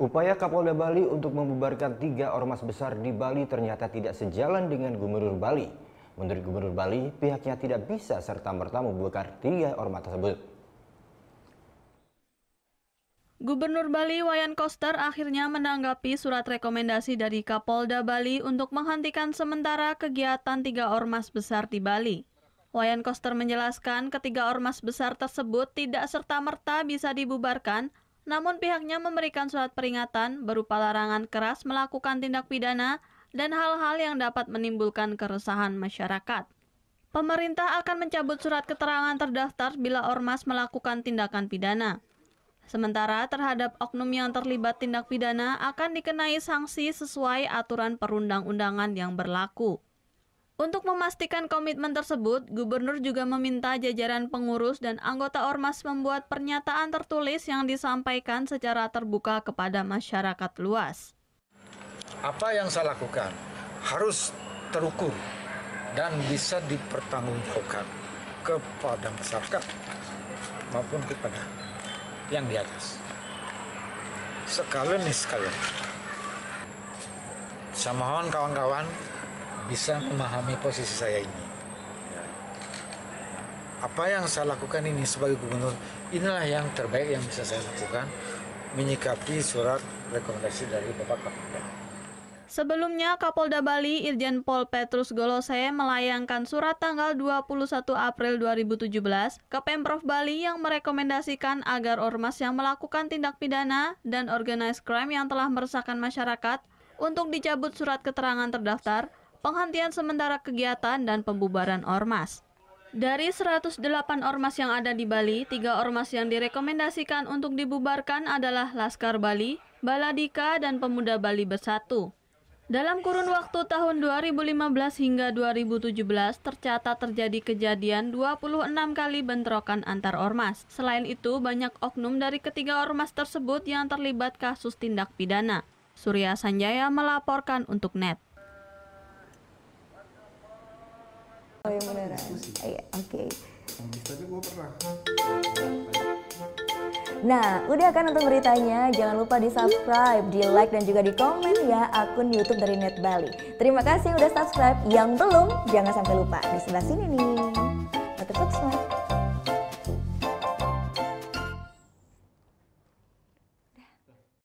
Upaya Kapolda Bali untuk membubarkan tiga ormas besar di Bali ternyata tidak sejalan dengan Gubernur Bali. Menurut Gubernur Bali, pihaknya tidak bisa serta-merta membubarkan tiga ormas tersebut. Gubernur Bali Wayan Koster akhirnya menanggapi surat rekomendasi dari Kapolda Bali untuk menghentikan sementara kegiatan tiga ormas besar di Bali. Wayan Koster menjelaskan ketiga ormas besar tersebut tidak serta-merta bisa dibubarkan namun pihaknya memberikan surat peringatan berupa larangan keras melakukan tindak pidana dan hal-hal yang dapat menimbulkan keresahan masyarakat. Pemerintah akan mencabut surat keterangan terdaftar bila ormas melakukan tindakan pidana. Sementara terhadap oknum yang terlibat tindak pidana akan dikenai sanksi sesuai aturan perundang-undangan yang berlaku. Untuk memastikan komitmen tersebut, gubernur juga meminta jajaran pengurus dan anggota ormas membuat pernyataan tertulis yang disampaikan secara terbuka kepada masyarakat luas. Apa yang saya lakukan harus terukur dan bisa dipertanggungjawabkan kepada masyarakat maupun kepada yang di atas. Sekali nih sekali. Saya mohon kawan-kawan bisa memahami posisi saya ini. Apa yang saya lakukan ini sebagai gubernur, inilah yang terbaik yang bisa saya lakukan menyikapi surat rekomendasi dari Bapak Kapolda. Sebelumnya, Kapolda Bali Irjen Pol Petrus Golose melayangkan surat tanggal 21 April 2017 ke Pemprov Bali yang merekomendasikan agar ormas yang melakukan tindak pidana dan organized crime yang telah meresahkan masyarakat untuk dicabut surat keterangan terdaftar penghentian sementara kegiatan dan pembubaran ormas. Dari 108 ormas yang ada di Bali, tiga ormas yang direkomendasikan untuk dibubarkan adalah Laskar Bali, Baladika, dan Pemuda Bali Bersatu. Dalam kurun waktu tahun 2015 hingga 2017 tercatat terjadi kejadian 26 kali bentrokan antar ormas. Selain itu, banyak oknum dari ketiga ormas tersebut yang terlibat kasus tindak pidana. Surya Sanjaya melaporkan untuk NET. Oh yang beneran. Iya, oke. Okay. Nah, udah kan untuk beritanya? Jangan lupa di subscribe, di like, dan juga di komen ya akun YouTube dari Net Bali. Terima kasih udah subscribe. Yang belum, jangan sampai lupa. Di sebelah sini nih. Tetap subscribe.